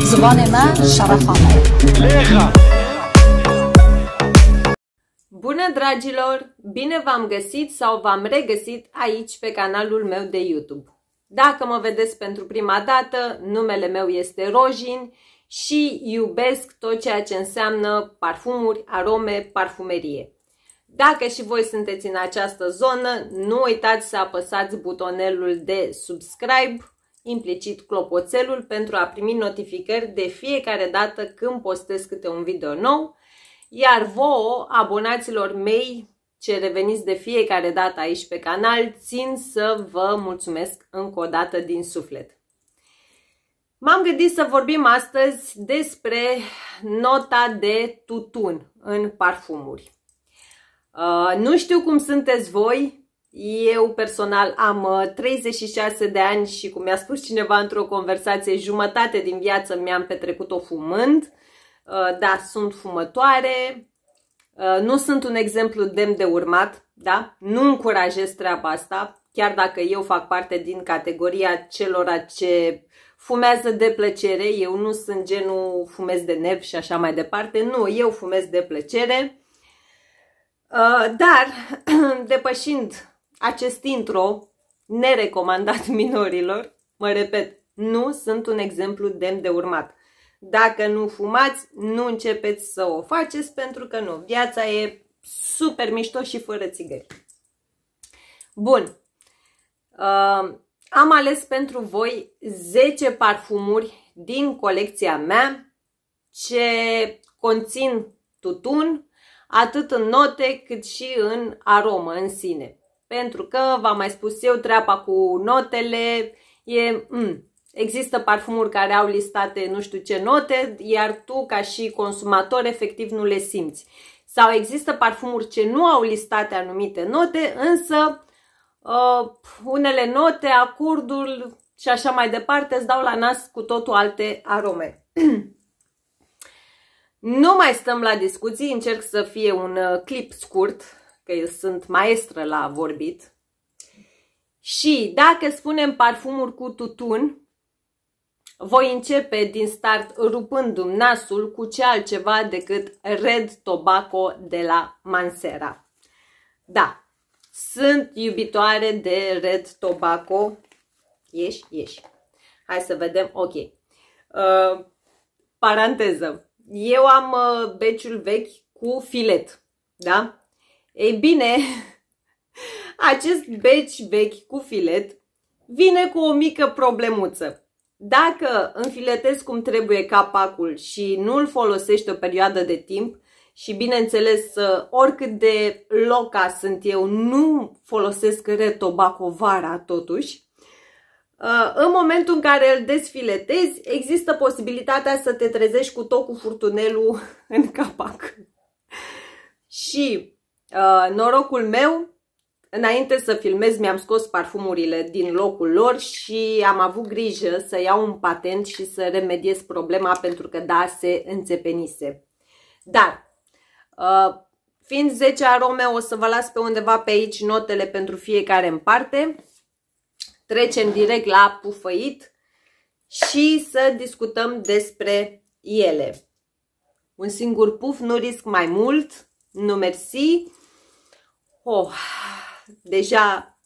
زبان ما Bună dragilor! Bine v-am găsit sau v-am regăsit aici pe canalul meu de YouTube. Dacă mă vedeți pentru prima dată, numele meu este Rojin și iubesc tot ceea ce înseamnă parfumuri, arome, parfumerie. Dacă și voi sunteți în această zonă, nu uitați să apăsați butonelul de subscribe implicit clopoțelul pentru a primi notificări de fiecare dată când postez câte un video nou, iar vouă, abonaților mei, ce reveniți de fiecare dată aici pe canal, țin să vă mulțumesc încă o dată din suflet. M-am gândit să vorbim astăzi despre nota de tutun în parfumuri. Uh, nu știu cum sunteți voi, eu personal am 36 uh, de ani și cum mi-a spus cineva într-o conversație, jumătate din viață mi-am petrecut-o fumând. Da, sunt fumătoare, uh, nu sunt un exemplu demn de urmat, da? Nu încurajez treaba asta, chiar dacă eu fac parte din categoria celor ce fumează de plăcere, eu nu sunt genul fumez de nerv și așa mai departe, nu, eu fumez de plăcere. Dar, depășind acest intro, nerecomandat minorilor, mă repet, nu sunt un exemplu demn de urmat. Dacă nu fumați, nu începeți să o faceți pentru că nu. Viața e super mișto și fără țigări. Bun. Uh, am ales pentru voi 10 parfumuri din colecția mea ce conțin tutun, atât în note cât și în aromă în sine. Pentru că, v-am mai spus eu, treaba cu notele e... Mm, Există parfumuri care au listate nu știu ce note, iar tu ca și consumator efectiv nu le simți. Sau există parfumuri ce nu au listate anumite note, însă uh, unele note, acordul și așa mai departe îți dau la nas cu totul alte arome. nu mai stăm la discuții, încerc să fie un uh, clip scurt că sunt maestră la vorbit. Și dacă spunem parfumuri cu tutun, voi începe din start rupându-mi nasul cu ce altceva decât Red Tobacco de la Mansera. Da, sunt iubitoare de Red Tobacco. Ieși, ieși. Hai să vedem, ok. Uh, paranteză. Eu am uh, beciul vechi cu filet, da? Ei bine, acest beci vechi cu filet vine cu o mică problemuță. Dacă înfiletezi cum trebuie capacul și nu îl folosești o perioadă de timp și bineînțeles oricât de loca sunt eu, nu folosesc retobacovara totuși, uh, în momentul în care îl desfiletezi, există posibilitatea să te trezești cu tot cu furtunelul în capac. și Uh, norocul meu, înainte să filmez, mi-am scos parfumurile din locul lor și am avut grijă să iau un patent și să remediez problema pentru că da, se înțepenise. Dar, uh, fiind 10 arome, o să vă las pe undeva pe aici notele pentru fiecare în parte. Trecem direct la pufăit și să discutăm despre ele. Un singur puf, nu risc mai mult, nu mersi. Oh, deja,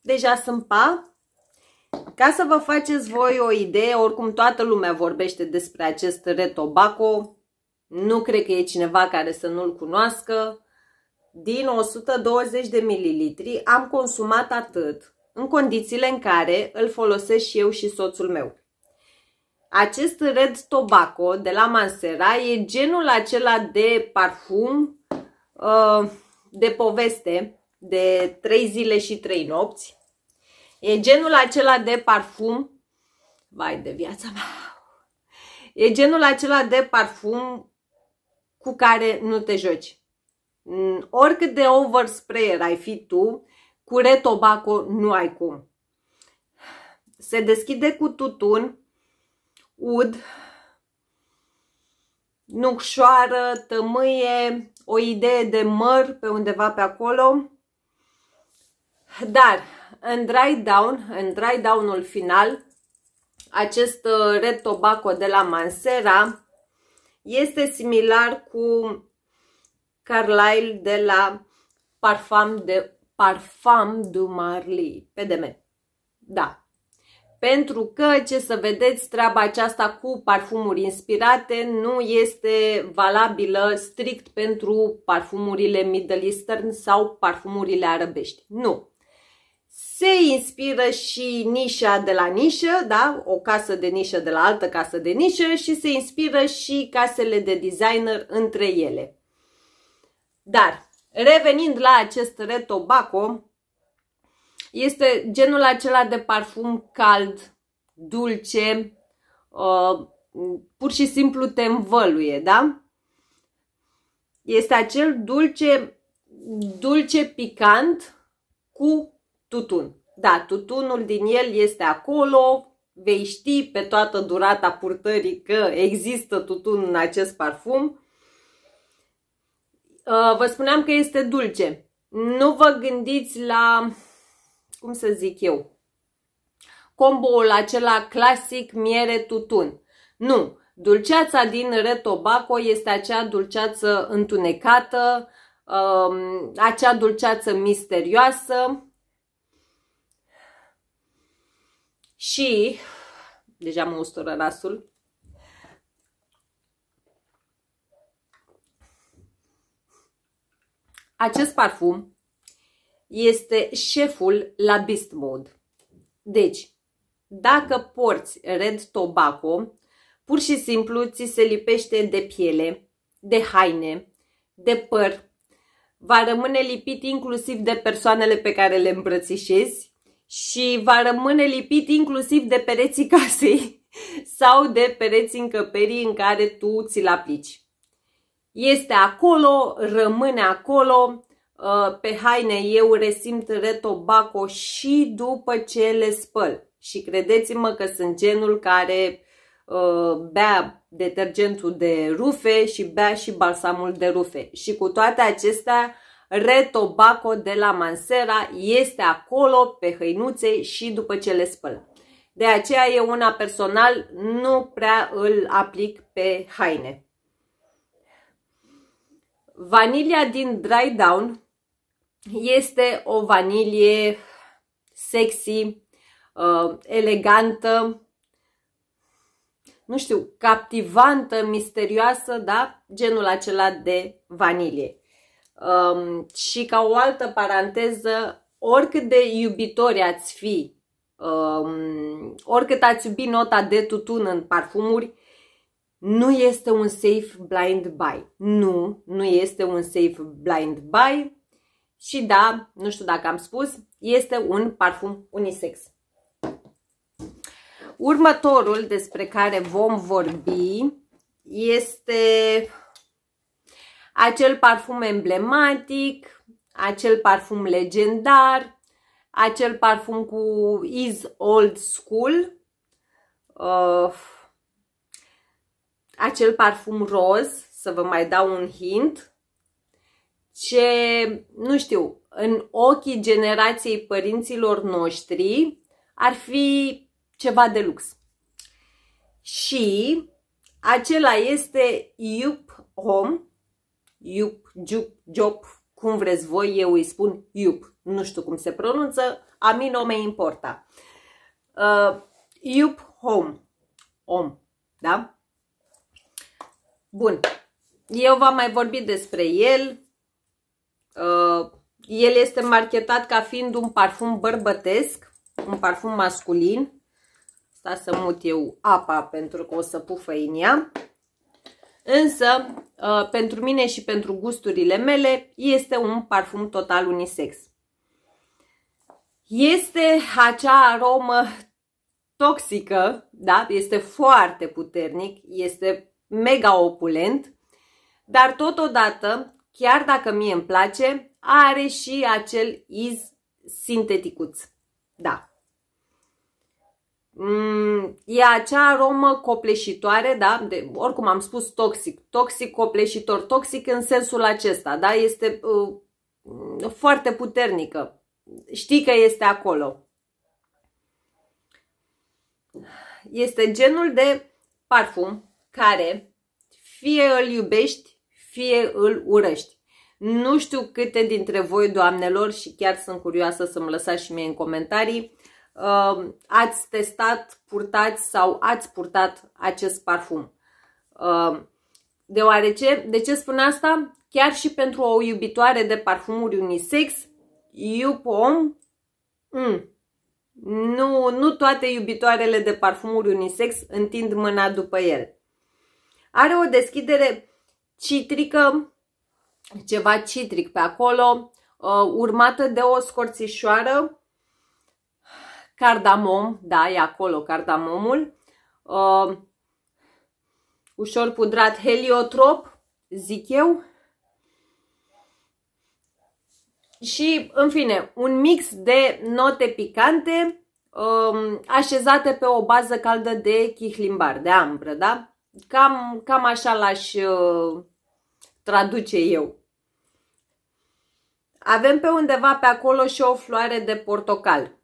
deja sunt pa. Ca să vă faceți voi o idee, oricum toată lumea vorbește despre acest retobaco. Nu cred că e cineva care să nu-l cunoască. Din 120 de mililitri am consumat atât, în condițiile în care îl folosesc și eu și soțul meu. Acest Red Tobacco de la Mansera e genul acela de parfum uh, de poveste de 3 zile și 3 nopți. E genul acela de parfum, vai de viața mea, e genul acela de parfum cu care nu te joci. Oricât de oversprayer ai fi tu, cu retobaco nu ai cum. Se deschide cu tutun, ud, nucșoară, tămâie, o idee de măr pe undeva pe acolo. Dar în dry down, în dry down-ul final, acest uh, Red Tobacco de la Mansera este similar cu Carlyle de la Parfum de Parfum du Marly, PDM. Da, pentru că, ce să vedeți, treaba aceasta cu parfumuri inspirate nu este valabilă strict pentru parfumurile Middle Eastern sau parfumurile arabești. Nu. Se inspiră și nișa de la nișă, da? o casă de nișă de la altă casă de nișă și se inspiră și casele de designer între ele. Dar, revenind la acest retobaco, este genul acela de parfum cald, dulce, uh, pur și simplu te învăluie, da? Este acel dulce, dulce picant cu tutun. Da, tutunul din el este acolo, vei ști pe toată durata purtării că există tutun în acest parfum. Uh, vă spuneam că este dulce. Nu vă gândiți la cum să zic eu, comboul acela clasic miere-tutun. Nu, dulceața din Retobaco este acea dulceață întunecată, um, acea dulceață misterioasă și, deja mă ustură rasul, acest parfum este șeful la Beast Mode. Deci, dacă porți Red Tobacco, pur și simplu ți se lipește de piele, de haine, de păr, va rămâne lipit inclusiv de persoanele pe care le îmbrățișezi și va rămâne lipit inclusiv de pereții casei sau de pereții încăperii în care tu ți-l aplici. Este acolo, rămâne acolo, Uh, pe haine eu resimt retobaco și după ce le spăl. Și credeți-mă că sunt genul care uh, bea detergentul de rufe și bea și balsamul de rufe. Și cu toate acestea, retobaco de la Mansera este acolo pe hăinuțe și după ce le spăl. De aceea eu una personal nu prea îl aplic pe haine. Vanilia din Dry Down este o vanilie sexy, uh, elegantă, nu știu, captivantă, misterioasă, da? Genul acela de vanilie. Um, și ca o altă paranteză, oricât de iubitori ați fi, um, oricât ați iubi nota de tutun în parfumuri, nu este un safe blind buy. Nu, nu este un safe blind buy. Și da, nu știu dacă am spus, este un parfum unisex. Următorul despre care vom vorbi este acel parfum emblematic, acel parfum legendar, acel parfum cu is old school, uh, acel parfum roz, să vă mai dau un hint, ce, nu știu, în ochii generației părinților noștri ar fi ceva de lux. Și acela este iup om, iup, jup, job, cum vreți voi, eu îi spun iup. Nu știu cum se pronunță, a mine nu me importa. Uh, iup home, om, da? Bun, eu v-am mai vorbit despre el, Uh, el este marketat ca fiind un parfum bărbătesc, un parfum masculin. Sta să mut eu apa pentru că o să pufă în ea. Însă, uh, pentru mine și pentru gusturile mele, este un parfum total unisex. Este acea aromă toxică, da? este foarte puternic, este mega opulent, dar totodată chiar dacă mie îmi place, are și acel iz sinteticuț. Da. Mm, e acea aromă copleșitoare, da? De, oricum am spus toxic, toxic copleșitor, toxic în sensul acesta, da? Este uh, foarte puternică. Știi că este acolo. Este genul de parfum care fie îl iubești, fie îl urăști. Nu știu câte dintre voi, doamnelor, și chiar sunt curioasă să-mi lăsați și mie în comentarii, um, ați testat, purtați sau ați purtat acest parfum. Um, deoarece, de ce spun asta? Chiar și pentru o iubitoare de parfumuri unisex, Yupom, mm, nu, nu toate iubitoarele de parfumuri unisex întind mâna după el. Are o deschidere citrică, ceva citric pe acolo, uh, urmată de o scorțișoară, cardamom, da, e acolo cardamomul, uh, ușor pudrat heliotrop, zic eu, și, în fine, un mix de note picante um, așezate pe o bază caldă de chihlimbar, de ambră, da? Cam, cam așa l-aș, uh, traduce eu. Avem pe undeva pe acolo și o floare de portocal.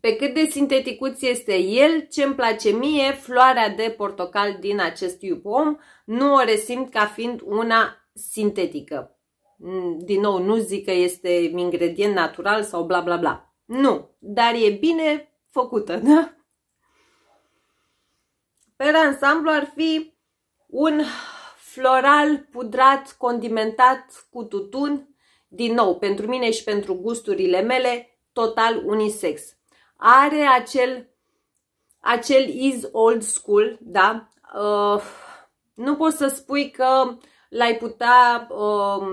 Pe cât de sinteticuț este el, ce îmi place mie, floarea de portocal din acest iupom, nu o resimt ca fiind una sintetică. Mm, din nou, nu zic că este ingredient natural sau bla bla bla. Nu, dar e bine făcută, da? Pe ansamblu ar fi un floral, pudrat, condimentat cu tutun, din nou, pentru mine și pentru gusturile mele, total unisex. Are acel, acel is old school, da? Uh, nu poți să spui că l-ai putea uh,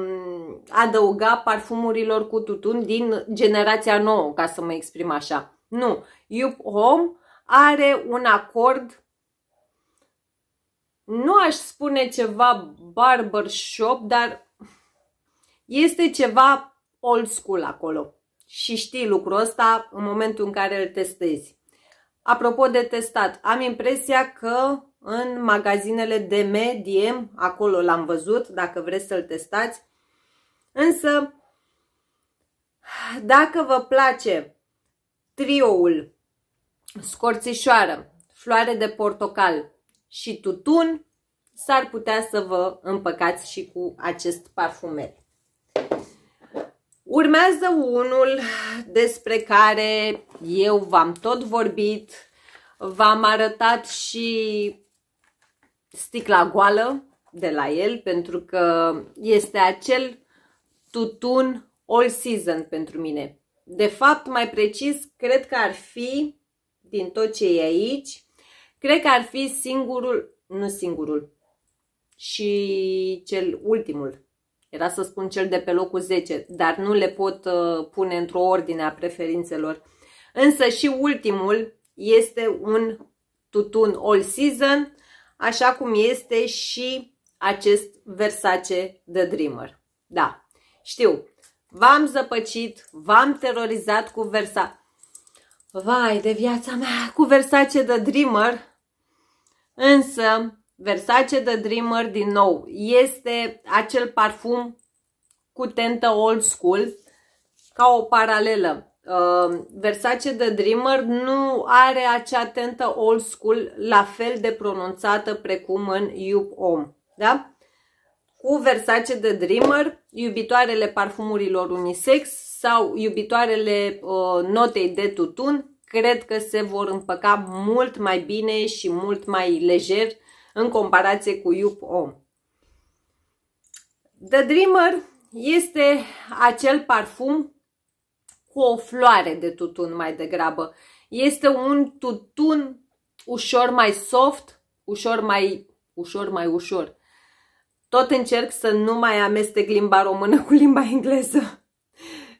adăuga parfumurilor cu tutun din generația nouă, ca să mă exprim așa. Nu. Yup Home are un acord nu aș spune ceva barbershop, dar este ceva old school acolo. Și știi lucrul ăsta în momentul în care îl testezi. Apropo de testat, am impresia că în magazinele de medie, acolo l-am văzut, dacă vreți să-l testați. Însă, dacă vă place trioul scorțișoară, floare de portocal și tutun, s-ar putea să vă împăcați și cu acest parfumel. Urmează unul despre care eu v-am tot vorbit, v-am arătat și sticla goală de la el, pentru că este acel tutun all season pentru mine. De fapt, mai precis, cred că ar fi, din tot ce e aici, Cred că ar fi singurul, nu singurul, și cel ultimul. Era să spun cel de pe locul 10, dar nu le pot uh, pune într-o ordine a preferințelor. Însă și ultimul este un tutun all season, așa cum este și acest Versace The Dreamer. Da, știu, v-am zăpăcit, v-am terorizat cu Versace. Vai de viața mea cu Versace de Dreamer! Însă, Versace de Dreamer, din nou, este acel parfum cu tentă old school, ca o paralelă. Uh, Versace de Dreamer nu are acea tentă old school la fel de pronunțată precum în Iub Om. Da? Cu Versace de Dreamer, iubitoarele parfumurilor unisex sau iubitoarele uh, notei de tutun, cred că se vor împăca mult mai bine și mult mai lejer în comparație cu Iup Om. The Dreamer este acel parfum cu o floare de tutun mai degrabă. Este un tutun ușor mai soft, ușor mai ușor mai ușor. Tot încerc să nu mai amestec limba română cu limba engleză.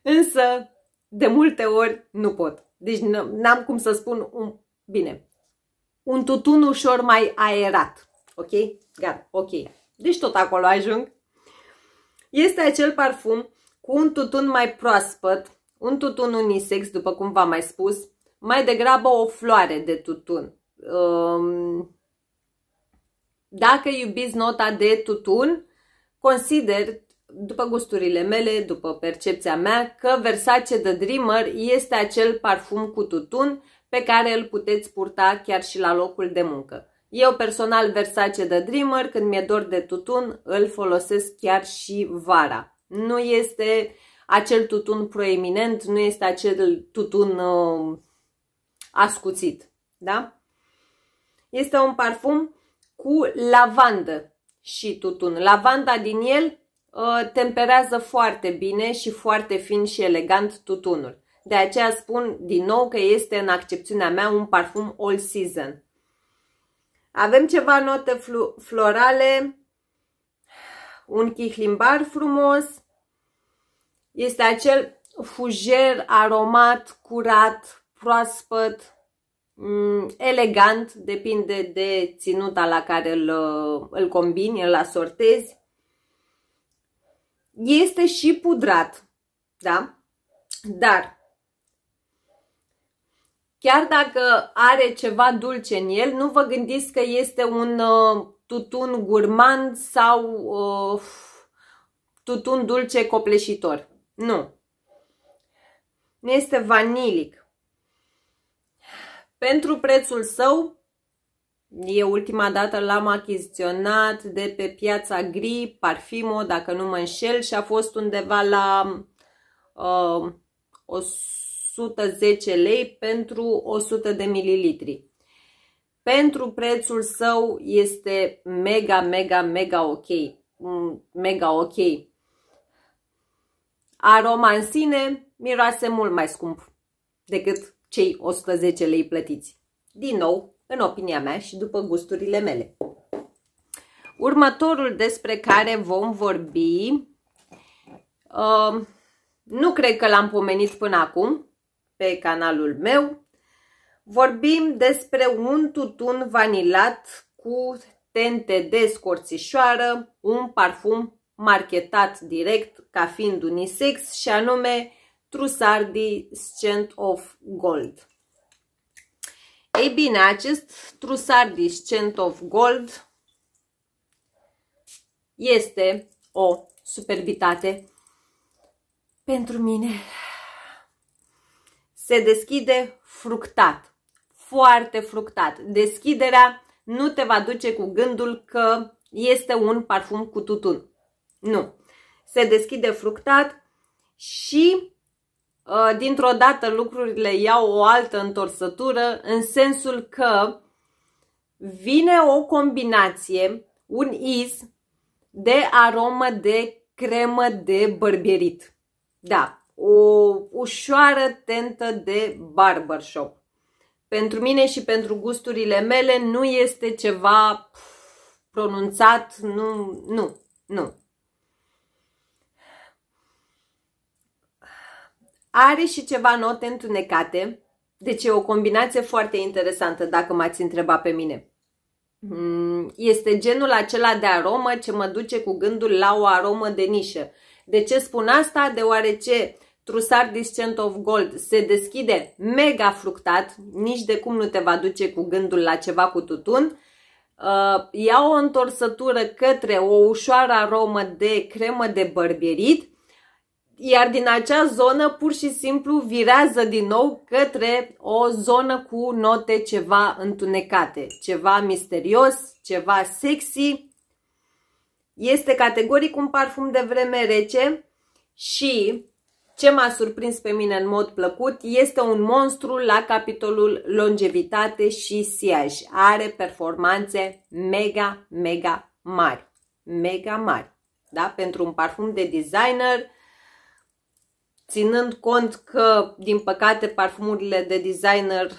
Însă, de multe ori, nu pot. Deci n-am cum să spun un... Bine, un tutun ușor mai aerat. Ok? Gata, ok. Deci tot acolo ajung. Este acel parfum cu un tutun mai proaspăt, un tutun unisex, după cum v-am mai spus, mai degrabă o floare de tutun. Um, dacă iubiți nota de tutun, consider după gusturile mele, după percepția mea, că Versace The Dreamer este acel parfum cu tutun pe care îl puteți purta chiar și la locul de muncă. Eu personal Versace The Dreamer, când mi-e dor de tutun, îl folosesc chiar și vara. Nu este acel tutun proeminent, nu este acel tutun uh, ascuțit, da? Este un parfum cu lavandă și tutun. Lavanda din el Uh, temperează foarte bine și foarte fin și elegant tutunul. De aceea spun din nou că este în accepțiunea mea un parfum all season. Avem ceva note florale, un chihlimbar frumos. Este acel fujer aromat, curat, proaspăt, mm, elegant, depinde de ținuta la care îl, îl combini, îl asortezi este și pudrat, da? Dar chiar dacă are ceva dulce în el, nu vă gândiți că este un uh, tutun gurmand sau uh, tutun dulce copleșitor. Nu. Nu este vanilic. Pentru prețul său, E ultima dată l-am achiziționat de pe piața gri, Parfimo, dacă nu mă înșel, și a fost undeva la uh, 110 lei pentru 100 de mililitri. Pentru prețul său este mega, mega, mega ok. Mm, mega ok. Aroma în sine miroase mult mai scump decât cei 110 lei plătiți. Din nou, în opinia mea și după gusturile mele. Următorul despre care vom vorbi, um, nu cred că l-am pomenit până acum pe canalul meu, vorbim despre un tutun vanilat cu tente de scorțișoară, un parfum marketat direct ca fiind unisex și anume Trusardi Scent of Gold. Ei bine, acest trusar Discent of Gold este o superbitate pentru mine. Se deschide fructat, foarte fructat. Deschiderea nu te va duce cu gândul că este un parfum cu tutun. Nu. Se deschide fructat și Uh, dintr-o dată lucrurile iau o altă întorsătură în sensul că vine o combinație, un iz de aromă de cremă de bărbierit. Da, o ușoară tentă de barbershop. Pentru mine și pentru gusturile mele nu este ceva pf, pronunțat, nu, nu, nu. Are și ceva note întunecate, deci e o combinație foarte interesantă dacă m-ați întrebat pe mine. Mm, este genul acela de aromă ce mă duce cu gândul la o aromă de nișă. De ce spun asta? Deoarece Trusar Discent of Gold se deschide mega fructat, nici de cum nu te va duce cu gândul la ceva cu tutun. Uh, ia o întorsătură către o ușoară aromă de cremă de bărbierit iar din acea zonă pur și simplu virează din nou către o zonă cu note ceva întunecate, ceva misterios, ceva sexy. Este categoric un parfum de vreme rece și ce m-a surprins pe mine în mod plăcut este un monstru la capitolul longevitate și siaj. Are performanțe mega, mega mari. Mega mari. Da? Pentru un parfum de designer, ținând cont că, din păcate, parfumurile de designer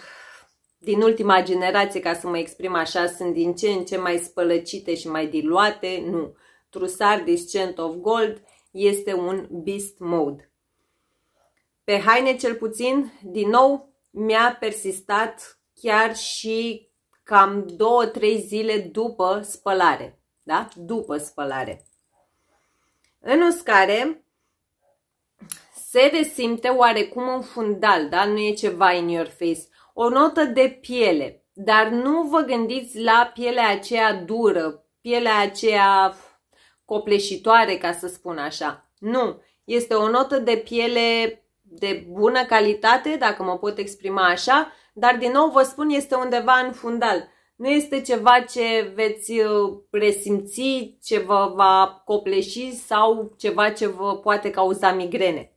din ultima generație, ca să mă exprim așa, sunt din ce în ce mai spălăcite și mai diluate, nu. Trusar Discent of Gold este un beast mode. Pe haine cel puțin, din nou, mi-a persistat chiar și cam 2-3 zile după spălare. Da? După spălare. În uscare, se resimte oarecum în fundal, da? nu e ceva in your face, o notă de piele, dar nu vă gândiți la pielea aceea dură, pielea aceea copleșitoare, ca să spun așa. Nu, este o notă de piele de bună calitate, dacă mă pot exprima așa, dar din nou vă spun, este undeva în fundal. Nu este ceva ce veți presimți, uh, ce vă va copleși sau ceva ce vă poate cauza migrene.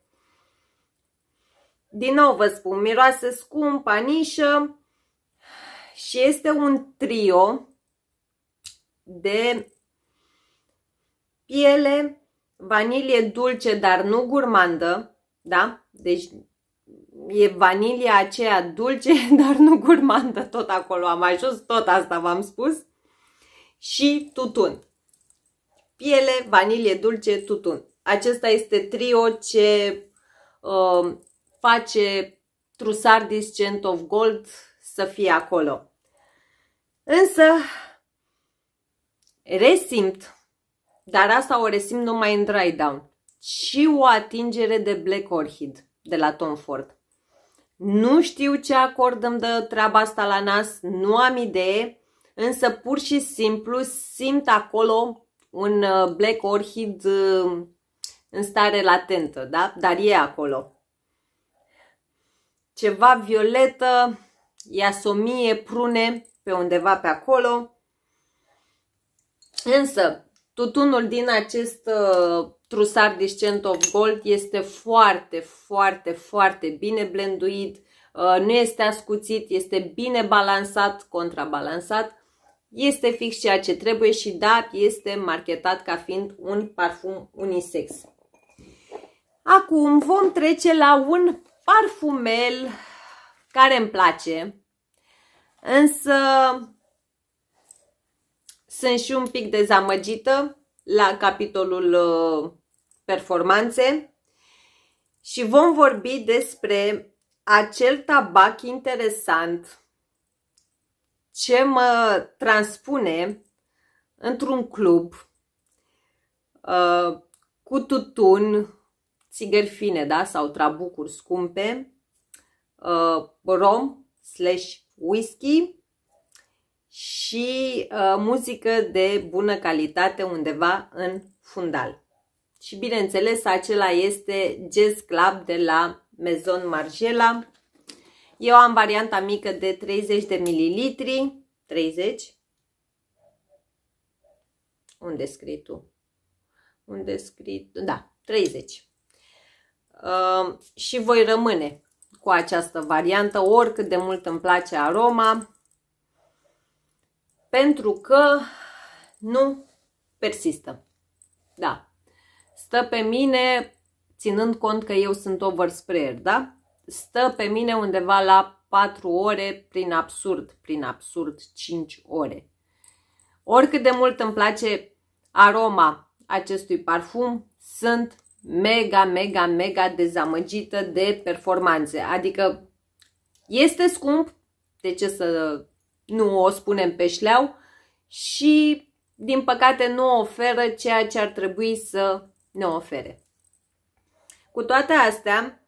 Din nou vă spun, miroase scump, anișă și este un trio de piele, vanilie dulce, dar nu gurmandă, da? Deci e vanilia aceea dulce, dar nu gurmandă, tot acolo am ajuns, tot asta v-am spus, și tutun. Piele, vanilie dulce, tutun. Acesta este trio ce uh, face trusar discent of Gold să fie acolo. Însă resimt, dar asta o resimt numai în dry down, și o atingere de Black Orchid de la Tom Ford. Nu știu ce acord îmi dă treaba asta la nas, nu am idee, însă pur și simplu simt acolo un uh, Black Orchid uh, în stare latentă, da? dar e acolo ceva violetă, iasomie, prune, pe undeva pe acolo. Însă, tutunul din acest uh, trusar Discent of Gold este foarte, foarte, foarte bine blenduit, uh, nu este ascuțit, este bine balansat, contrabalansat. Este fix ceea ce trebuie și da, este marketat ca fiind un parfum unisex. Acum vom trece la un parfumel care îmi place, însă sunt și un pic dezamăgită la capitolul uh, performanțe și vom vorbi despre acel tabac interesant ce mă transpune într-un club uh, cu tutun, țigări fine da? sau trabucuri scumpe, uh, rom slash whisky și uh, muzică de bună calitate undeva în fundal. Și bineînțeles, acela este Jazz Club de la Maison Margiela. Eu am varianta mică de 30 de mililitri. 30? Unde scrii tu? Unde scrii? Da, 30. Um, și voi rămâne cu această variantă, oricât de mult îmi place aroma, pentru că nu persistă. Da, stă pe mine, ținând cont că eu sunt oversprayer, da? Stă pe mine undeva la 4 ore, prin absurd, prin absurd 5 ore. Oricât de mult îmi place aroma acestui parfum, sunt mega, mega, mega dezamăgită de performanțe. Adică este scump, de ce să nu o spunem pe șleau, și din păcate nu oferă ceea ce ar trebui să ne ofere. Cu toate astea,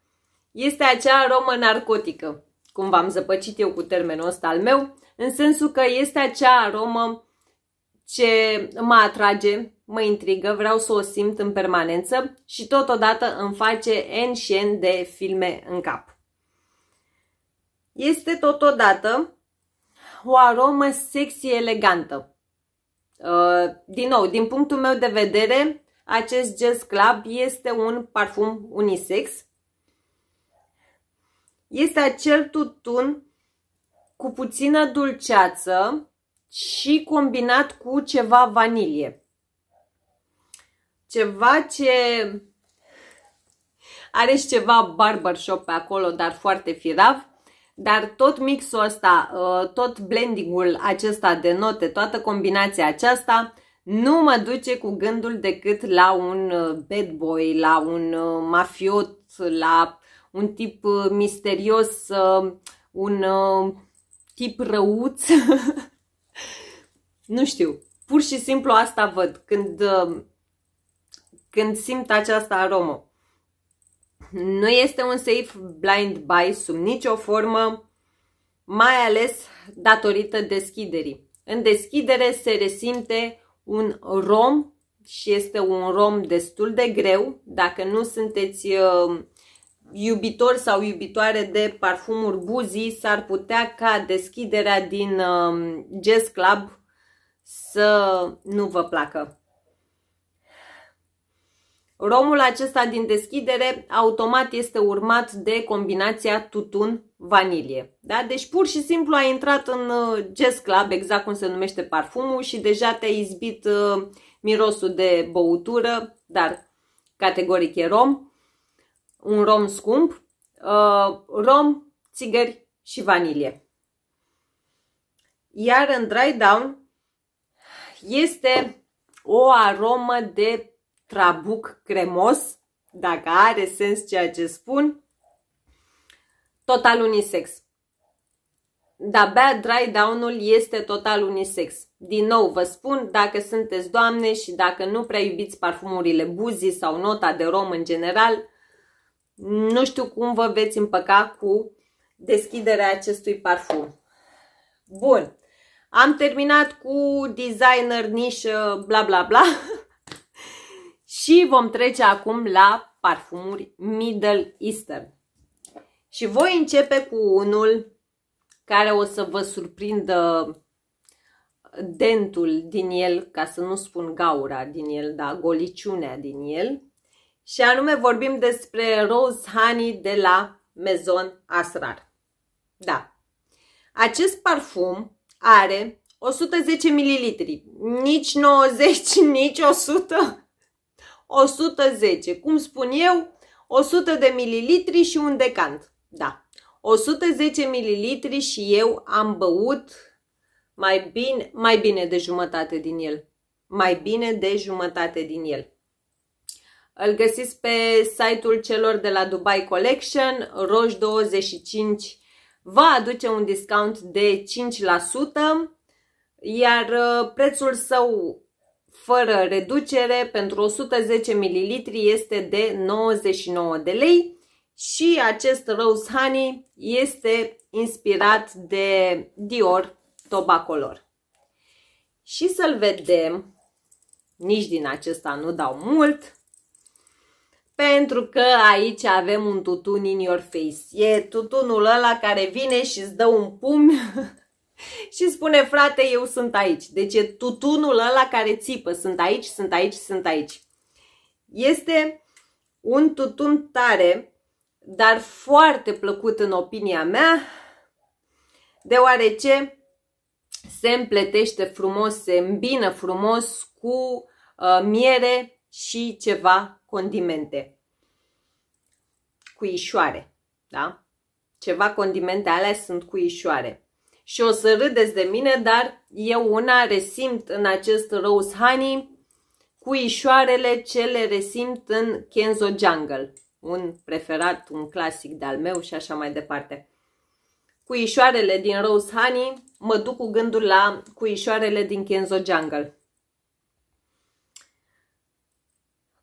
este acea aromă narcotică, cum v-am zăpăcit eu cu termenul ăsta al meu, în sensul că este acea aromă ce mă atrage mă intrigă, vreau să o simt în permanență și totodată îmi face N și N de filme în cap. Este totodată o aromă sexy elegantă. Uh, din nou, din punctul meu de vedere, acest Jazz Club este un parfum unisex. Este acel tutun cu puțină dulceață și combinat cu ceva vanilie ceva ce are și ceva barbershop pe acolo, dar foarte firav. Dar tot mixul ăsta, uh, tot blendingul acesta de note, toată combinația aceasta nu mă duce cu gândul decât la un uh, bad boy, la un uh, mafiot, la un tip misterios, un tip răuț. nu știu, pur și simplu asta văd. Când când simt această aromă. Nu este un safe blind buy sub nicio formă, mai ales datorită deschiderii. În deschidere se resimte un rom și este un rom destul de greu. Dacă nu sunteți iubitori uh, iubitor sau iubitoare de parfumuri buzii, s-ar putea ca deschiderea din uh, Jazz Club să nu vă placă. Romul acesta din deschidere automat este urmat de combinația tutun-vanilie. Da? Deci pur și simplu a intrat în uh, Jazz Club, exact cum se numește parfumul și deja te a izbit uh, mirosul de băutură, dar categoric e rom, un rom scump, uh, rom, țigări și vanilie. Iar în dry down este o aromă de trabuc cremos, dacă are sens ceea ce spun, total unisex. Da, abia dry down-ul este total unisex. Din nou vă spun, dacă sunteți doamne și dacă nu prea iubiți parfumurile buzi sau nota de rom în general, nu știu cum vă veți împăca cu deschiderea acestui parfum. Bun, am terminat cu designer nișă bla bla bla. Și vom trece acum la parfumuri Middle Eastern. Și voi începe cu unul care o să vă surprindă dentul din el, ca să nu spun gaura din el, dar goliciunea din el. Și anume vorbim despre Rose Honey de la Maison Asrar. Da. Acest parfum are 110 ml, nici 90, nici 100, 110. Cum spun eu, 100 de mililitri și un decant. Da, 110 mililitri și eu am băut mai bine, mai bine de jumătate din el. Mai bine de jumătate din el. Îl găsiți pe site-ul celor de la Dubai Collection, roș25 va aduce un discount de 5%, iar uh, prețul său fără reducere pentru 110 ml este de 99 de lei și acest Rose Honey este inspirat de Dior Tobacolor. Și să-l vedem, nici din acesta nu dau mult, pentru că aici avem un tutun in your face. E tutunul ăla care vine și îți dă un pumn și spune, frate, eu sunt aici. Deci e tutunul ăla care țipă, sunt aici, sunt aici, sunt aici. Este un tutun tare, dar foarte plăcut în opinia mea, deoarece se împletește frumos, se îmbină frumos cu uh, miere și ceva condimente. Cuișoare, da? Ceva condimente alea sunt cuișoare și o să râdeți de mine, dar eu una resimt în acest Rose Honey ișoarele ce le resimt în Kenzo Jungle, un preferat, un clasic de-al meu și așa mai departe. Cu ișoarele din Rose Honey mă duc cu gândul la cu ișoarele din Kenzo Jungle.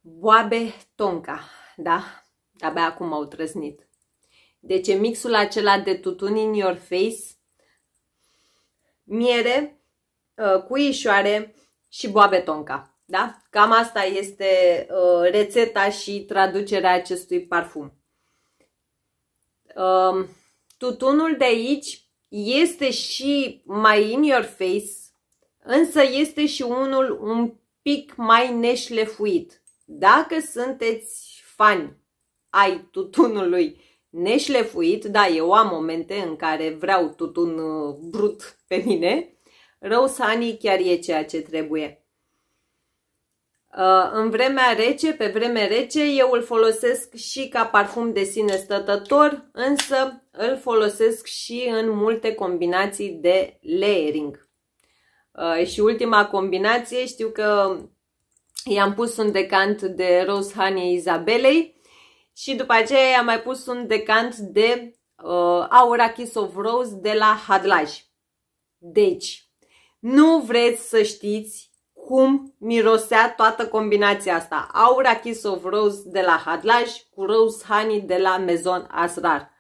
Boabe tonka, da? Abia acum au trăznit. Deci mixul acela de tutun in your face miere, uh, cuișoare și boabe tonca, Da? Cam asta este uh, rețeta și traducerea acestui parfum. Um, tutunul de aici este și mai in your face, însă este și unul un pic mai neșlefuit. Dacă sunteți fani ai tutunului neșlefuit, da, eu am momente în care vreau tutun uh, brut pe mine, rău sanii chiar e ceea ce trebuie. Uh, în vremea rece, pe vreme rece, eu îl folosesc și ca parfum de sine stătător, însă îl folosesc și în multe combinații de layering. Uh, și ultima combinație, știu că i-am pus un decant de Rose Honey Isabelei, și după aceea am mai pus un decant de uh, Aura Kiss of Rose de la Hadlaj. Deci, nu vreți să știți cum mirosea toată combinația asta. Aura Kiss of Rose de la Hadlaj cu Rose Honey de la Maison Asrar.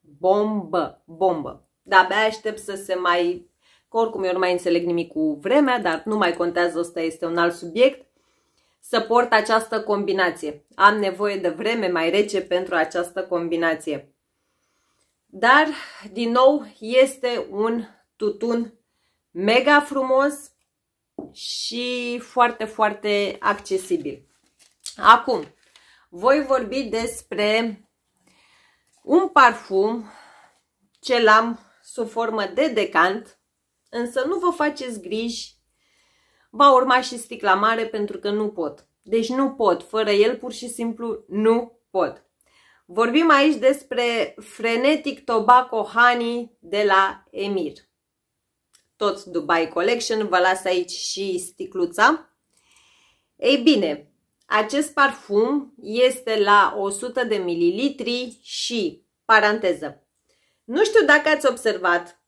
Bombă, bombă. De-abia aștept să se mai... Că oricum eu nu mai înțeleg nimic cu vremea, dar nu mai contează, ăsta este un alt subiect să port această combinație. Am nevoie de vreme mai rece pentru această combinație. Dar, din nou, este un tutun mega frumos și foarte, foarte accesibil. Acum, voi vorbi despre un parfum ce l-am sub formă de decant, însă nu vă faceți griji Va urma și sticla mare pentru că nu pot. Deci nu pot, fără el pur și simplu nu pot. Vorbim aici despre Frenetic Tobacco Honey de la Emir. Tot Dubai Collection, vă las aici și sticluța. Ei bine, acest parfum este la 100 de mililitri și, paranteză, nu știu dacă ați observat,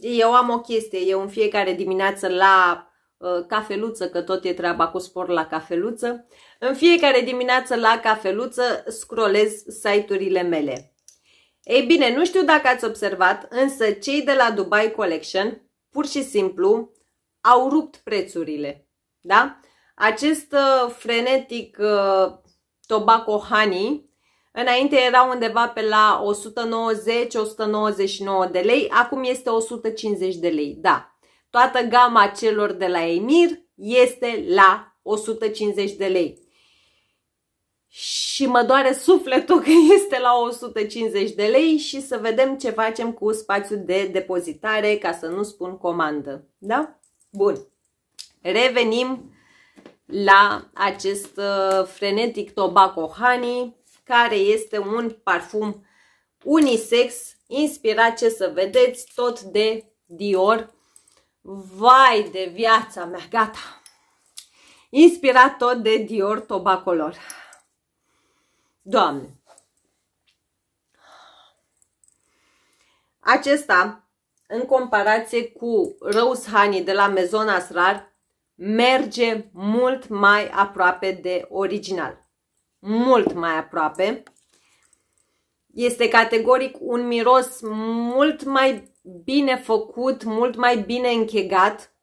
eu am o chestie, eu în fiecare dimineață la Uh, cafeluță, că tot e treaba cu spor la cafeluță. În fiecare dimineață la cafeluță scrolez site-urile mele. Ei bine, nu știu dacă ați observat, însă cei de la Dubai Collection pur și simplu au rupt prețurile. Da? Acest uh, frenetic uh, tobacco honey Înainte era undeva pe la 190-199 de lei, acum este 150 de lei. Da, Toată gama celor de la Emir este la 150 de lei. Și mă doare sufletul că este la 150 de lei și să vedem ce facem cu spațiul de depozitare, ca să nu spun comandă. Da? Bun. Revenim la acest uh, frenetic Tobacco Honey, care este un parfum unisex, inspirat ce să vedeți, tot de Dior Vai de viața mea, gata! Inspirat tot de Dior Tobacolor. Doamne! Acesta, în comparație cu Rose Honey de la Maison Asrar, merge mult mai aproape de original. Mult mai aproape. Este categoric un miros mult mai bine făcut, mult mai bine închegat,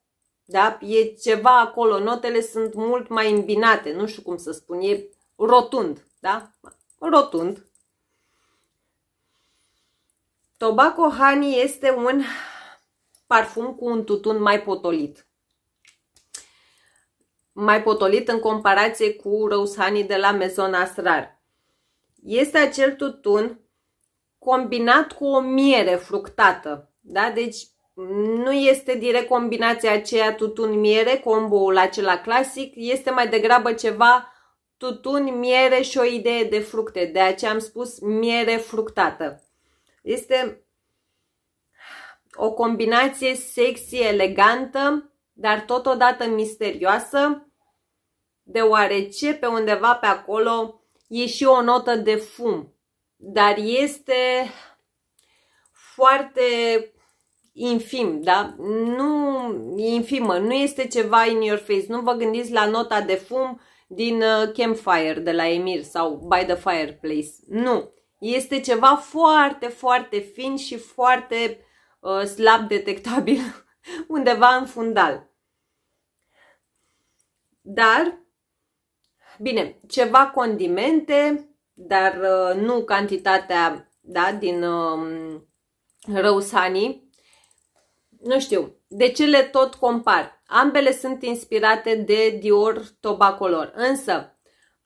da? E ceva acolo, notele sunt mult mai îmbinate, nu știu cum să spun, e rotund, da? Rotund. Tobacco Honey este un parfum cu un tutun mai potolit. Mai potolit în comparație cu Rose Honey de la Maison Astrar. Este acel tutun combinat cu o miere fructată, da? Deci nu este direct combinația aceea tutun-miere, combo-ul acela clasic, este mai degrabă ceva tutun, miere și o idee de fructe. De aceea am spus miere fructată. Este o combinație sexy, elegantă, dar totodată misterioasă, deoarece pe undeva pe acolo e și o notă de fum, dar este foarte infim, da? Nu infimă, nu este ceva in your face. Nu vă gândiți la nota de fum din uh, Campfire de la Emir sau By the Fireplace. Nu. Este ceva foarte, foarte fin și foarte uh, slab detectabil undeva în fundal. Dar, bine, ceva condimente, dar uh, nu cantitatea da, din uh, răusanii, nu știu, de ce le tot compar? Ambele sunt inspirate de Dior Tobacolor, însă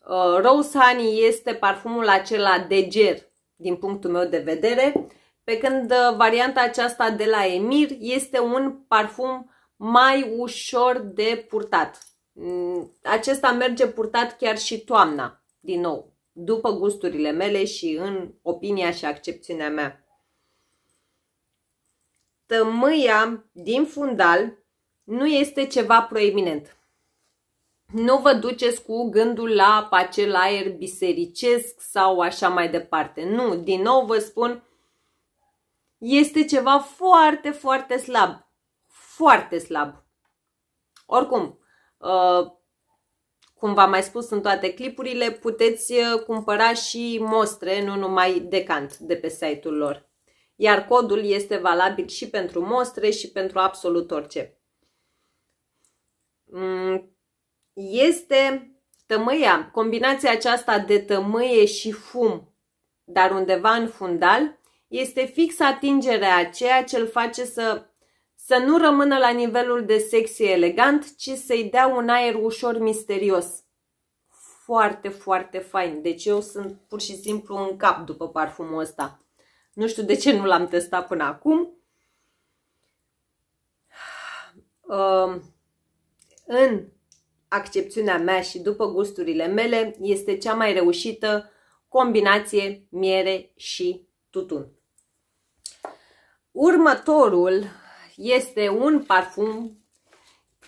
uh, Rose Honey este parfumul acela de ger, din punctul meu de vedere, pe când uh, varianta aceasta de la Emir este un parfum mai ușor de purtat. Mm, acesta merge purtat chiar și toamna, din nou, după gusturile mele și în opinia și accepțiunea mea tămâia din fundal nu este ceva proeminent. Nu vă duceți cu gândul la acel aer bisericesc sau așa mai departe. Nu, din nou vă spun, este ceva foarte, foarte slab. Foarte slab. Oricum, uh, cum v-am mai spus în toate clipurile, puteți uh, cumpăra și mostre, nu numai decant de pe site-ul lor iar codul este valabil și pentru mostre și pentru absolut orice. Mm, este tămâia, combinația aceasta de tămâie și fum, dar undeva în fundal, este fix atingerea aceea ce îl face să, să nu rămână la nivelul de sexy elegant, ci să-i dea un aer ușor misterios. Foarte, foarte fain. Deci eu sunt pur și simplu în cap după parfumul ăsta. Nu știu de ce nu l-am testat până acum. Um, în accepțiunea mea și după gusturile mele, este cea mai reușită combinație miere și tutun. Următorul este un parfum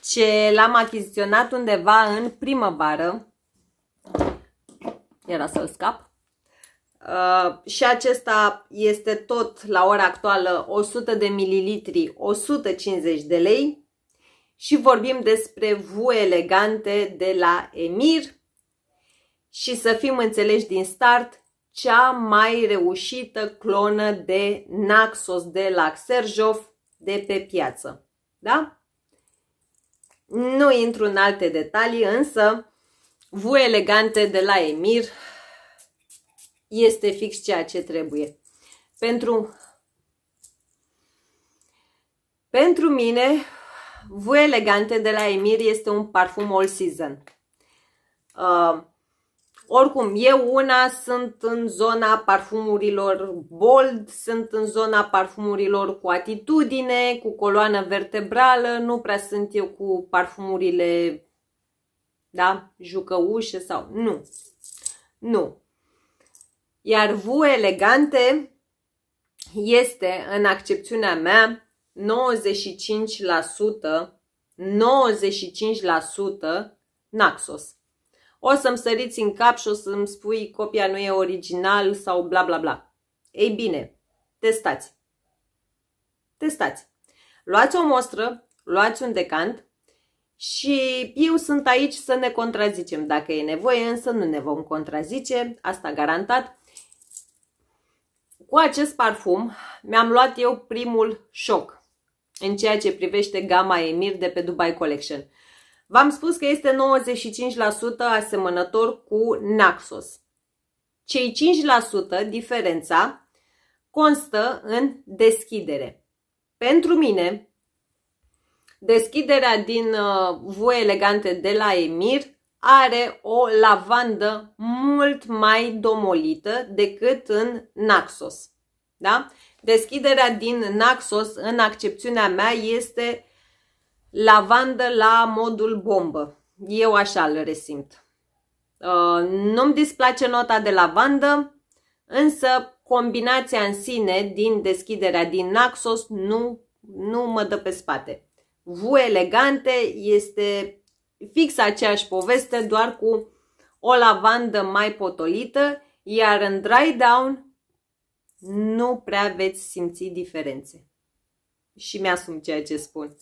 ce l-am achiziționat undeva în primăvară. Era să-l scap. Uh, și acesta este tot la ora actuală 100 de mililitri, 150 de lei și vorbim despre V elegante de la Emir și să fim înțeleși din start cea mai reușită clonă de Naxos de la Xerjov de pe piață. Da? Nu intru în alte detalii, însă V elegante de la Emir este fix ceea ce trebuie. Pentru, pentru mine, Vue Elegante de la Emir este un parfum all season. Uh, oricum, eu una sunt în zona parfumurilor bold, sunt în zona parfumurilor cu atitudine, cu coloană vertebrală, nu prea sunt eu cu parfumurile, da, jucăușe sau... Nu, nu. Iar vu elegante este, în accepțiunea mea, 95%, 95% Naxos. O să-mi săriți în cap și o să-mi spui copia nu e original sau bla bla bla. Ei bine, testați. Testați. Luați o mostră, luați un decant și eu sunt aici să ne contrazicem dacă e nevoie, însă nu ne vom contrazice, asta garantat. Cu acest parfum mi-am luat eu primul șoc în ceea ce privește gama Emir de pe Dubai Collection. V-am spus că este 95% asemănător cu Naxos. Cei 5% diferența constă în deschidere. Pentru mine, deschiderea din uh, voie elegante de la Emir are o lavandă mult mai domolită decât în Naxos. Da? Deschiderea din Naxos în accepțiunea mea este lavandă la modul bombă. Eu așa îl resimt. Uh, nu-mi displace nota de lavandă, însă combinația în sine din deschiderea din Naxos nu, nu mă dă pe spate. V elegante este fix aceeași poveste, doar cu o lavandă mai potolită, iar în dry down nu prea veți simți diferențe. Și mi-asum ceea ce spun.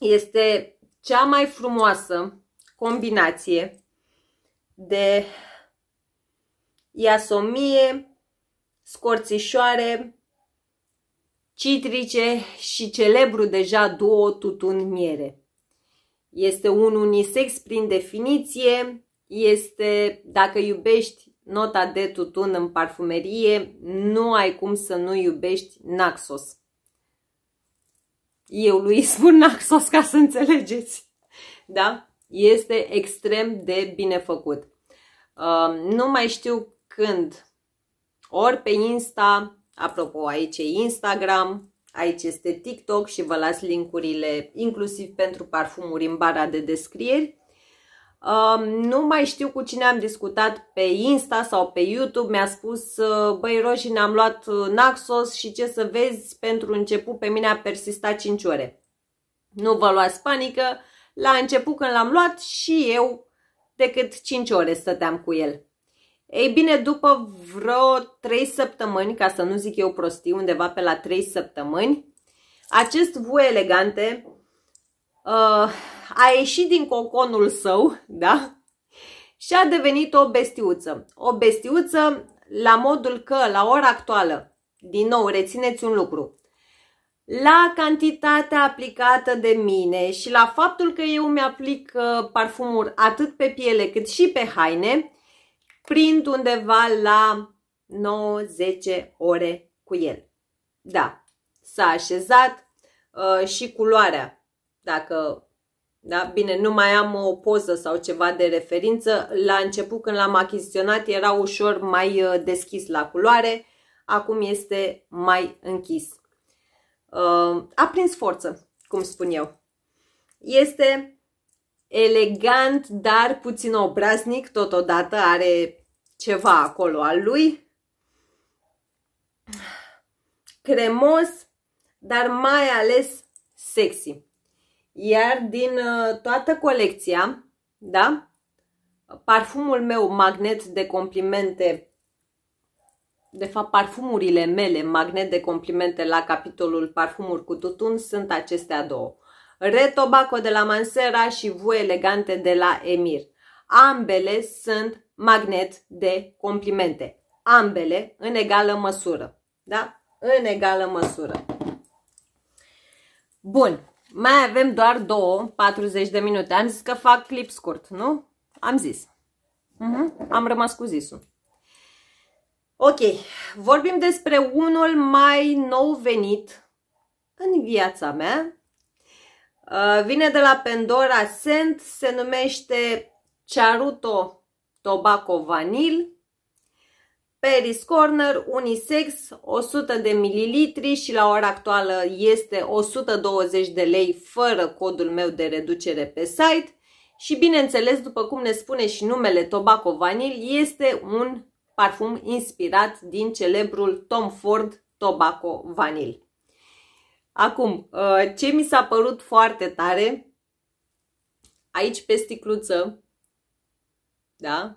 Este cea mai frumoasă combinație de iasomie, scorțișoare, citrice și celebru deja două tutun miere. Este un unisex prin definiție, este, dacă iubești nota de tutun în parfumerie, nu ai cum să nu iubești Naxos. Eu lui spun Naxos ca să înțelegeți. Da? Este extrem de bine făcut. Uh, nu mai știu când, ori pe Insta, Apropo, aici e Instagram, aici este TikTok și vă las linkurile inclusiv pentru parfumuri în bara de descrieri. Um, nu mai știu cu cine am discutat pe Insta sau pe YouTube, mi-a spus, uh, băi roșii, ne-am luat uh, Naxos și ce să vezi, pentru început pe mine a persistat 5 ore. Nu vă luați panică, la început când l-am luat și eu decât 5 ore stăteam cu el. Ei bine, după vreo 3 săptămâni, ca să nu zic eu prostii, undeva pe la 3 săptămâni, acest v elegante uh, a ieșit din coconul său, da? Și a devenit o bestiuță. O bestiuță la modul că, la ora actuală, din nou, rețineți un lucru, la cantitatea aplicată de mine și la faptul că eu mi-aplic uh, parfumuri atât pe piele cât și pe haine, prind undeva la 9-10 ore cu el. Da, s-a așezat uh, și culoarea, dacă da? Bine, nu mai am o poză sau ceva de referință. La început, când l-am achiziționat, era ușor mai uh, deschis la culoare. Acum este mai închis. Uh, a prins forță, cum spun eu. Este elegant, dar puțin obraznic totodată. Are ceva acolo al lui. Cremos, dar mai ales sexy. Iar din uh, toată colecția, da? Parfumul meu magnet de complimente, de fapt parfumurile mele magnet de complimente la capitolul parfumuri cu tutun sunt acestea două. Retobaco de la Mansera și Vue Elegante de la Emir. Ambele sunt magnet de complimente. Ambele în egală măsură. Da? În egală măsură. Bun. Mai avem doar două, 40 de minute. Am zis că fac clip scurt, nu? Am zis. Uh mhm. -huh. Am rămas cu zisul. Ok, vorbim despre unul mai nou venit în viața mea. Uh, vine de la Pandora Sent, se numește Charuto Tobacco Vanil, Paris Corner, unisex, 100 de mililitri și la ora actuală este 120 de lei fără codul meu de reducere pe site. Și bineînțeles, după cum ne spune și numele Tobacco Vanil, este un parfum inspirat din celebrul Tom Ford Tobacco Vanil. Acum, uh, ce mi s-a părut foarte tare, aici pe sticluță da?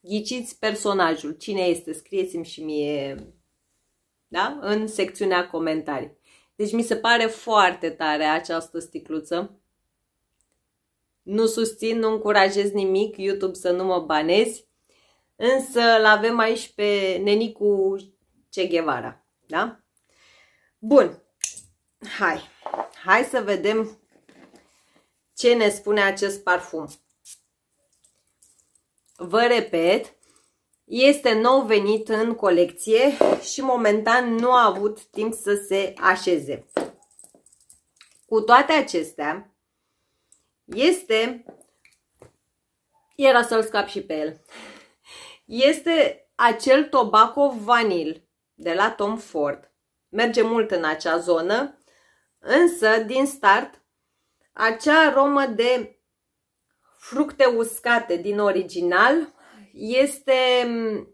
Ghiciți personajul. Cine este? Scrieți-mi și mie da? în secțiunea comentarii. Deci mi se pare foarte tare această sticluță. Nu susțin, nu încurajez nimic, YouTube să nu mă banezi, însă l avem aici pe Nenicu Che Guevara, da? Bun, hai, hai să vedem ce ne spune acest parfum. Vă repet, este nou venit în colecție și momentan nu a avut timp să se așeze. Cu toate acestea, este, era să-l scap și pe el, este acel tobacco vanil de la Tom Ford. Merge mult în acea zonă, însă din start acea aromă de fructe uscate din original este mm,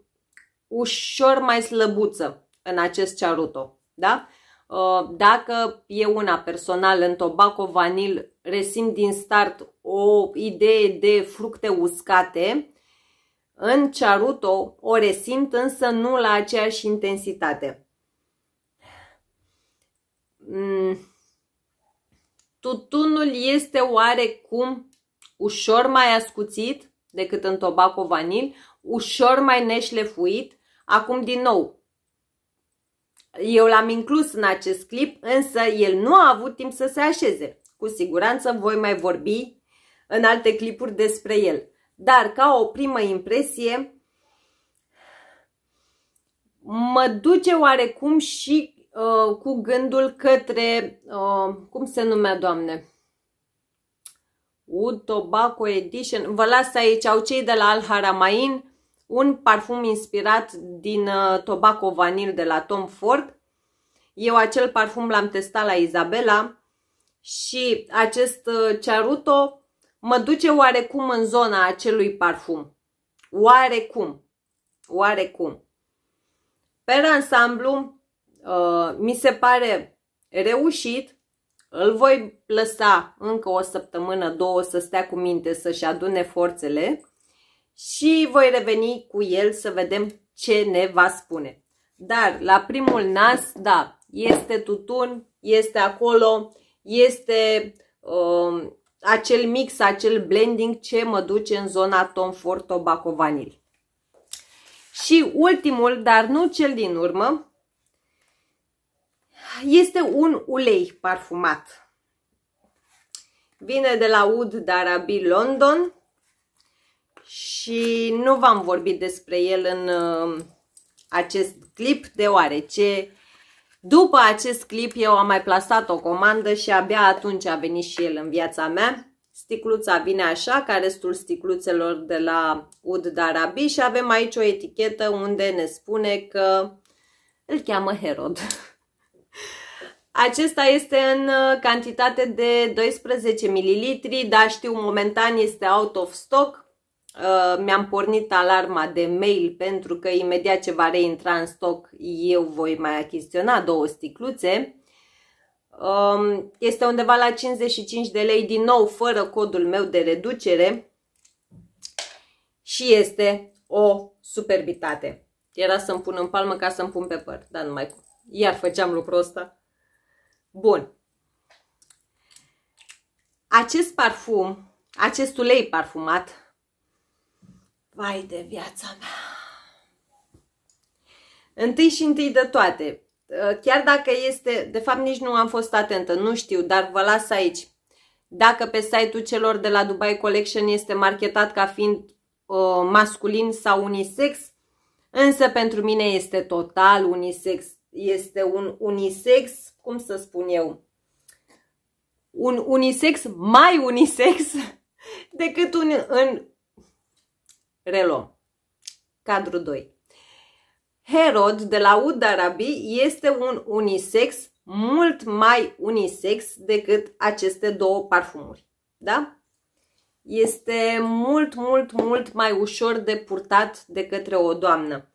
ușor mai slăbuță în acest cearuto. Da? Uh, dacă e una personală în tobacco vanil, resim din start o idee de fructe uscate, în cearuto o resimt, însă nu la aceeași intensitate. Mm Tutunul este oarecum ușor mai ascuțit decât în tobacco vanil, ușor mai neșlefuit. Acum, din nou, eu l-am inclus în acest clip, însă el nu a avut timp să se așeze. Cu siguranță voi mai vorbi în alte clipuri despre el. Dar, ca o primă impresie, mă duce oarecum și uh, cu gândul către, uh, cum se numea, Doamne? Wood Tobacco Edition. Vă las aici, au cei de la Al Haramain, un parfum inspirat din uh, Tobacco Vanil de la Tom Ford. Eu acel parfum l-am testat la Isabela și acest uh, Cearuto mă duce oarecum în zona acelui parfum. Oarecum. Oarecum. Pe ansamblu, Uh, mi se pare reușit, îl voi lăsa încă o săptămână, două să stea cu minte, să-și adune forțele și voi reveni cu el să vedem ce ne va spune. Dar la primul nas, da, este tutun, este acolo, este uh, acel mix, acel blending ce mă duce în zona Tom Ford Tobacco Vanille. Și ultimul, dar nu cel din urmă, este un ulei parfumat. Vine de la Wood Darabi London și nu v-am vorbit despre el în uh, acest clip, deoarece după acest clip eu am mai plasat o comandă și abia atunci a venit și el în viața mea. Sticluța vine așa, ca restul sticluțelor de la Ud Darabi și avem aici o etichetă unde ne spune că îl cheamă Herod. Acesta este în uh, cantitate de 12 ml, dar știu momentan este out of stock. Uh, mi-am pornit alarma de mail pentru că imediat ce va reintra în stock, eu voi mai achiziționa două sticluțe. Um, este undeva la 55 de lei din nou fără codul meu de reducere și este o superbitate. Era să-mi pun în palmă ca să-mi pun pe păr, dar nu mai Iar făceam lucrul ăsta. Bun. Acest parfum, acest ulei parfumat, vai de viața mea! Întâi și întâi de toate, uh, chiar dacă este, de fapt nici nu am fost atentă, nu știu, dar vă las aici. Dacă pe site-ul celor de la Dubai Collection este marketat ca fiind uh, masculin sau unisex, însă pentru mine este total unisex. Este un unisex cum să spun eu, un unisex mai unisex decât un în relo. Cadrul 2. Herod de la Udarabi este un unisex mult mai unisex decât aceste două parfumuri. Da? Este mult, mult, mult mai ușor de purtat de către o doamnă.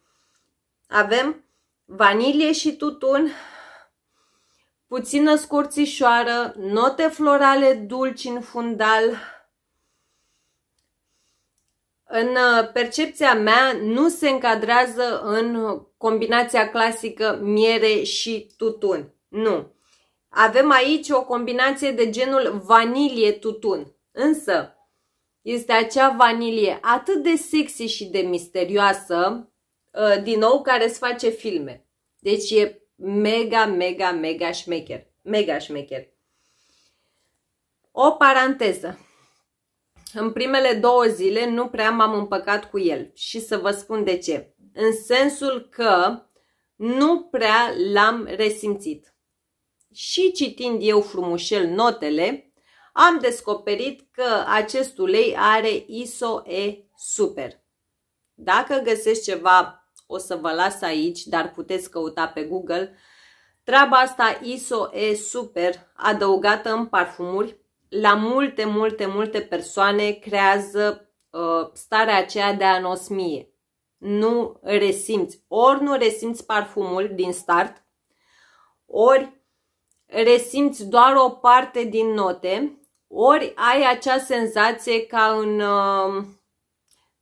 Avem vanilie și tutun, puțină scurțișoară, note florale dulci în fundal. În uh, percepția mea nu se încadrează în combinația clasică miere și tutun. Nu. Avem aici o combinație de genul vanilie-tutun. Însă, este acea vanilie atât de sexy și de misterioasă, uh, din nou, care îți face filme. Deci e mega, mega, mega șmecher. Mega șmecher. O paranteză. În primele două zile nu prea m-am împăcat cu el și să vă spun de ce. În sensul că nu prea l-am resimțit. Și citind eu frumușel notele, am descoperit că acest ulei are ISOE super. Dacă găsești ceva o să vă las aici, dar puteți căuta pe Google. Treaba asta ISO e super, adăugată în parfumuri, la multe, multe, multe persoane creează uh, starea aceea de anosmie. Nu resimți. Ori nu resimți parfumul din start, ori resimți doar o parte din note, ori ai acea senzație ca în, uh,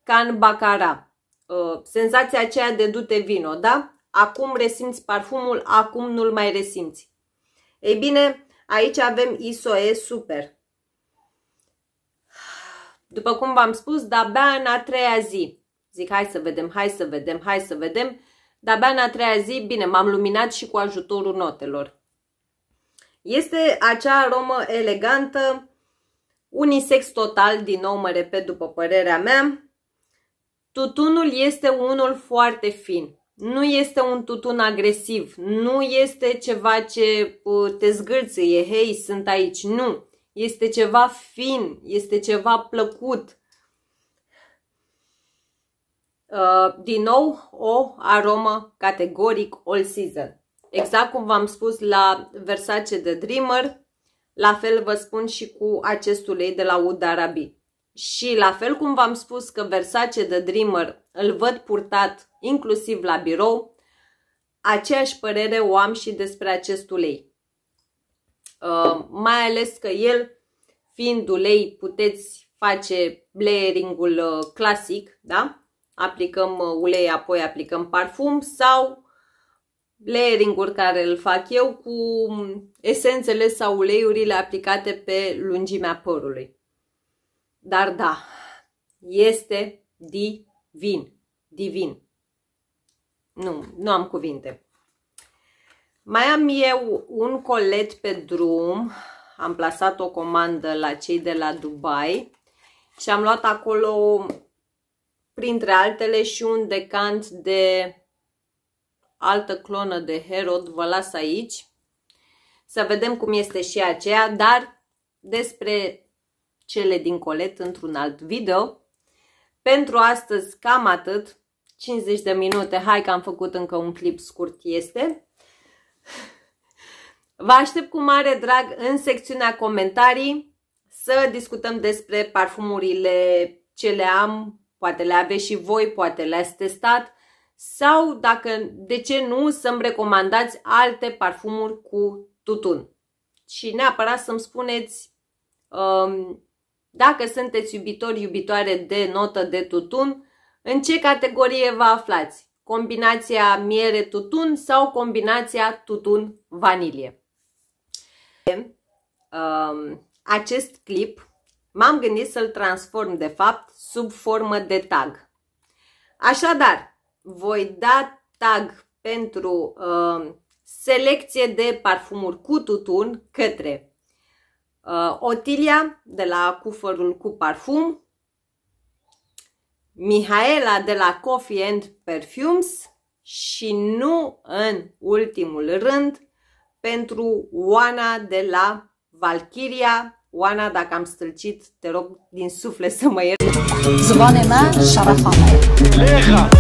ca în bacara Uh, senzația aceea de dute vino, da? Acum resimți parfumul, acum nu-l mai resimți. Ei bine, aici avem ISOE super. După cum v-am spus, de-abia în a treia zi. Zic, hai să vedem, hai să vedem, hai să vedem. De-abia în a treia zi, bine, m-am luminat și cu ajutorul notelor. Este acea aromă elegantă, unisex total, din nou mă repet după părerea mea, Tutunul este unul foarte fin. Nu este un tutun agresiv, nu este ceva ce uh, te zgârție, hei, sunt aici, nu. Este ceva fin, este ceva plăcut. Uh, din nou, o aromă categoric all season. Exact cum v-am spus la Versace de Dreamer, la fel vă spun și cu acest ulei de la Udarabi. Și la fel cum v-am spus că Versace The Dreamer îl văd purtat inclusiv la birou, aceeași părere o am și despre acest ulei. Uh, mai ales că el, fiind ulei, puteți face layering-ul uh, clasic, da? Aplicăm uh, ulei, apoi aplicăm parfum sau layering-uri care îl fac eu cu esențele sau uleiurile aplicate pe lungimea părului. Dar da, este divin. Divin. Nu, nu am cuvinte. Mai am eu un colet pe drum. Am plasat o comandă la cei de la Dubai și am luat acolo, printre altele, și un decant de altă clonă de Herod. Vă las aici să vedem cum este și aceea, dar despre cele din colet într-un alt video. Pentru astăzi cam atât, 50 de minute, hai că am făcut încă un clip scurt este. Vă aștept cu mare drag în secțiunea comentarii să discutăm despre parfumurile ce le am, poate le aveți și voi, poate le-ați testat sau dacă, de ce nu, să-mi recomandați alte parfumuri cu tutun. Și neapărat să-mi spuneți um, dacă sunteți iubitori, iubitoare de notă de tutun, în ce categorie vă aflați? Combinația miere-tutun sau combinația tutun-vanilie? Ehm, acest clip m-am gândit să-l transform, de fapt, sub formă de tag. Așadar, voi da tag pentru uh, selecție de parfumuri cu tutun către uh, Otilia de la Cufărul cu Parfum, Mihaela de la Coffee and Perfumes și nu în ultimul rând pentru Oana de la Valkyria. Oana, dacă am stâlcit, te rog din suflet să mă ierți. Zvonema Șarafana. Leha!